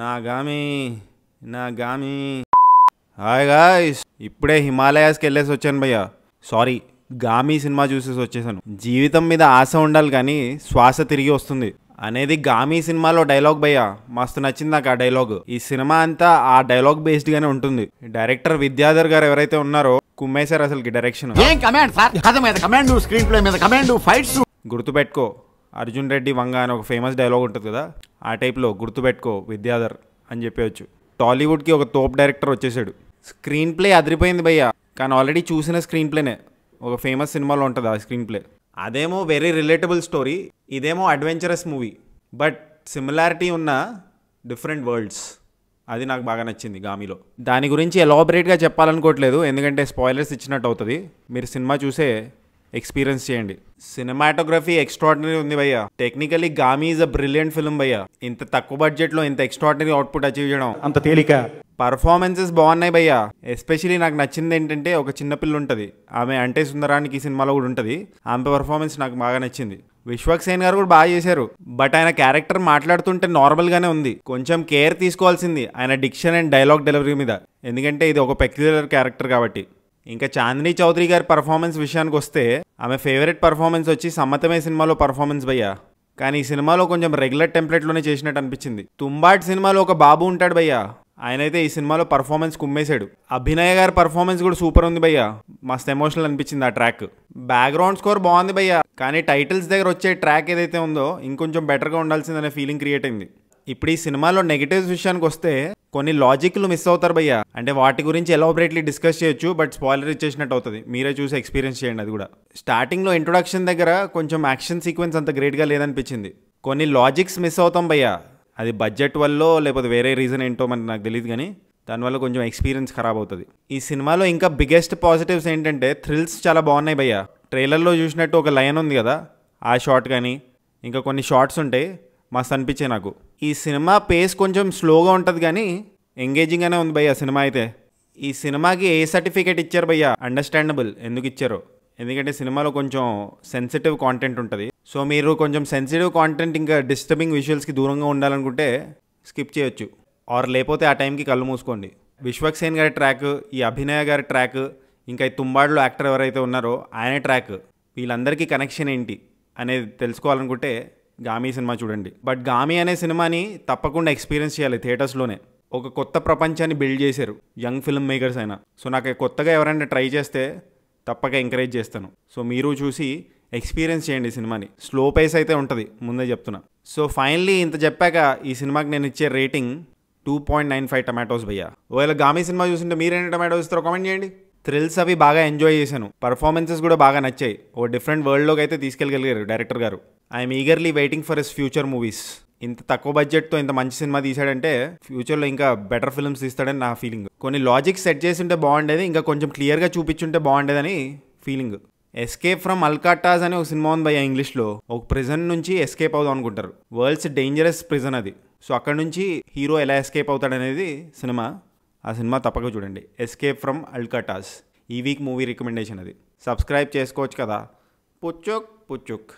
నా గామి నా గామి hi guys ఇప్పుడే హిమాలయాస్కి వెళ్ళేసి వచ్చాను భయ్య సారీ గామి సినిమా చూసేసి వచ్చేసాను జీవితం మీద ఆశ ఉండాలి కానీ శ్వాస తిరిగి వస్తుంది అనేది గామి సినిమాలో డైలాగ్ భయ్య మస్తు నచ్చింది నాకు ఆ డైలాగ్ ఈ సినిమా అంతా ఆ డైలాగ్ బేస్డ్ గానే ఉంటుంది డైరెక్టర్ విద్యాధర్ గారు ఎవరైతే ఉన్నారో కుమ్మేశారు అసలు డైరెక్షన్ గుర్తుపెట్టుకో అర్జున్ రెడ్డి వంగ అని ఒక ఫేమస్ డైలాగ్ ఉంటుంది కదా ఆ టైప్లో గుర్తుపెట్టుకో విద్యాధర్ అని చెప్పేయచ్చు టాలీవుడ్కి ఒక తోప్ డైరెక్టర్ వచ్చేసాడు స్క్రీన్ ప్లే అదిరిపోయింది భయ్య కానీ ఆల్రెడీ చూసిన స్క్రీన్ ప్లేనే ఒక ఫేమస్ సినిమాలో ఉంటుంది ఆ స్క్రీన్ ప్లే అదేమో వెరీ రిలేటబుల్ స్టోరీ ఇదేమో అడ్వెంచరస్ మూవీ బట్ సిమిలారిటీ ఉన్న డిఫరెంట్ వరల్డ్స్ అది నాకు బాగా నచ్చింది గామిలో దాని గురించి ఎలాబరేట్గా చెప్పాలనుకోవట్లేదు ఎందుకంటే స్పాయిలర్స్ ఇచ్చినట్టు అవుతుంది మీరు సినిమా చూసే ఎక్స్పీరియన్స్ చేయండి సినిమాటోగ్రఫీ ఎక్స్ట్రాడినరీ ఉంది భయ్య technically Gaami is a brilliant film భయ్య ఇంత తక్కువ బడ్జెట్లో ఇంత ఎక్స్ట్రాడినరీ అవుట్పుట్ అచీవ్ చేయడం అంత తేలిక పర్ఫార్మెన్సెస్ బాగున్నాయి భయ్య ఎస్పెషలీ నాకు నచ్చింది ఏంటంటే ఒక చిన్నపిల్ల ఉంటుంది ఆమె అంటే సుందరానికి ఈ సినిమాలో కూడా ఉంటుంది ఆమె పర్ఫార్మెన్స్ నాకు బాగా నచ్చింది విశ్వక్ సేన్ గారు కూడా బాగా చేశారు బట్ ఆయన క్యారెక్టర్ మాట్లాడుతుంటే నార్మల్గానే ఉంది కొంచెం కేర్ తీసుకోవాల్సింది ఆయన డిక్షన్ అండ్ డైలాగ్ డెలివరీ మీద ఎందుకంటే ఇది ఒక పెక్యులర్ క్యారెక్టర్ కాబట్టి ఇంకా చాందినీ చౌదరి గారి పర్ఫార్మెన్స్ విషయానికి వస్తే ఆమె ఫేవరెట్ పర్ఫార్మెన్స్ వచ్చి సమ్మతమే సినిమాలో పర్ఫార్మెన్స్ భయ్యా కానీ ఈ సినిమాలో కొంచెం రెగ్యులర్ టెంప్లెట్లోనే చేసినట్టు అనిపించింది తుంబాట్ సినిమాలో ఒక బాబు ఉంటాడు భయ్యా ఆయనైతే ఈ సినిమాలో పర్ఫార్మెన్స్ కుమ్మేశాడు అభినయ గారి పర్ఫార్మెన్స్ కూడా సూపర్ ఉంది భయ్యా మస్తు ఎమోషనల్ అనిపించింది ఆ ట్రాక్ బ్యాక్గ్రౌండ్ స్కోర్ బాగుంది భయ్యా కానీ టైటిల్స్ దగ్గర వచ్చే ట్రాక్ ఏదైతే ఉందో ఇంకొంచెం బెటర్గా ఉండాల్సిందనే ఫీలింగ్ క్రియేట్ అయింది ఇప్పుడు ఈ సినిమాలో నెగిటివ్స్ విషయానికి వస్తే కొన్ని లాజిక్లు మిస్ అవుతారు భయ్య అంటే వాటి గురించి ఎలాబరేట్లీ డిస్కస్ చేయొచ్చు బట్ స్పాయిలర్ ఇచ్చేసినట్టు అవుతుంది మీరే చూసి ఎక్స్పీరియన్స్ చేయండి అది కూడా స్టార్టింగ్లో ఇంట్రొడక్షన్ దగ్గర కొంచెం యాక్షన్ సీక్వెన్స్ అంత గ్రేట్గా లేదనిపించింది కొన్ని లాజిక్స్ మిస్ అవుతాం భయ్య అది బడ్జెట్ వల్ల లేకపోతే వేరే రీజన్ ఏంటో మనకు నాకు తెలియదు కానీ దానివల్ల కొంచెం ఎక్స్పీరియన్స్ ఖరాబ్ అవుతుంది ఈ సినిమాలో ఇంకా బిగ్గెస్ట్ పాజిటివ్స్ ఏంటంటే థ్రిల్స్ చాలా బాగున్నాయి భయ్య ట్రైలర్లో చూసినట్టు ఒక లైన్ ఉంది కదా ఆ షార్ట్ కానీ ఇంకా కొన్ని షార్ట్స్ ఉంటాయి మస్తు అనిపించాయి నాకు ఈ సినిమా పేస్ కొంచెం స్లోగా ఉంటుంది కానీ ఎంగేజింగ్ అనే ఉంది భయ్య సినిమా అయితే ఈ సినిమాకి ఏ సర్టిఫికేట్ ఇచ్చారు భయ్య అండర్స్టాండబుల్ ఎందుకు ఇచ్చారు ఎందుకంటే సినిమాలో కొంచెం సెన్సిటివ్ కాంటెంట్ ఉంటుంది సో మీరు కొంచెం సెన్సిటివ్ కాంటెంట్ ఇంకా డిస్టర్బింగ్ విజువల్స్కి దూరంగా ఉండాలనుకుంటే స్కిప్ చేయొచ్చు ఆర్ లేకపోతే ఆ టైంకి కళ్ళు మూసుకోండి విశ్వక్సేన్ గారి ట్రాక్ ఈ అభినయ గారి ట్రాక్ ఇంకా ఈ తుంబాడులో యాక్టర్ ఎవరైతే ఉన్నారో ఆయన ట్రాక్ వీళ్ళందరికీ కనెక్షన్ ఏంటి అనేది తెలుసుకోవాలనుకుంటే గామీ సినిమా చూడండి బట్ గామీ అనే సినిమాని తప్పకుండా ఎక్స్పీరియన్స్ చేయాలి థియేటర్స్లోనే ఒక కొత్త ప్రపంచాన్ని బిల్డ్ చేశారు యంగ్ ఫిల్మ్ మేకర్స్ అయినా సో నాకు కొత్తగా ఎవరైనా ట్రై చేస్తే తప్పక ఎంకరేజ్ చేస్తాను సో మీరు చూసి ఎక్స్పీరియన్స్ చేయండి సినిమాని స్లో పేస్ అయితే ఉంటుంది ముందే చెప్తున్నా సో ఫైనలీ ఇంత చెప్పాక ఈ సినిమాకి నేను ఇచ్చే rating two point nine five tomatoes భయ్యా ఒకవేళ గామీ సినిమా చూసింటే మీరేంటి టమాటోస్ ఇస్తారో కామెంట్ చేయండి థ్రిల్స్ అవి బాగా ఎంజాయ్ చేశాను పర్ఫార్మెన్సెస్ కూడా బాగా నచ్చాయి ఓ డిఫరెంట్ వరల్డ్లోకి అయితే తీసుకెళ్ళగలిగారు డైరెక్టర్ గారు I'm eagerly waiting for his future movies ఇంత తక్కువ బడ్జెట్తో ఇంత మంచి సినిమా తీసాడంటే ఫ్యూచర్లో ఇంకా బెటర్ ఫిల్మ్స్ తీస్తాడని నా ఫీలింగ్ కొన్ని లాజిక్ సెట్ చేసి ఉంటే బాగుండేది ఇంకా కొంచెం క్లియర్గా చూపించుంటే బాగుండేదని ఫీలింగ్ ఎస్కేప్ ఫ్రమ్ అల్కాటాస్ అనే ఒక సినిమా ఉంది భయ ఇంగ్లీష్లో ఒక ప్రిజన్ నుంచి ఎస్కేప్ అవుదాం అనుకుంటారు వరల్డ్స్ డేంజరస్ ప్రిజన్ అది సో అక్కడ నుంచి హీరో ఎలా ఎస్కేప్ అవుతాడనేది సినిమా ఆ సినిమా తప్పక చూడండి ఎస్కేప్ ఫ్రమ్ అల్కాటాస్ ఈ వీక్ మూవీ రికమెండేషన్ అది సబ్స్క్రైబ్ చేసుకోవచ్చు కదా పుచ్చుక్ పుచ్చుక్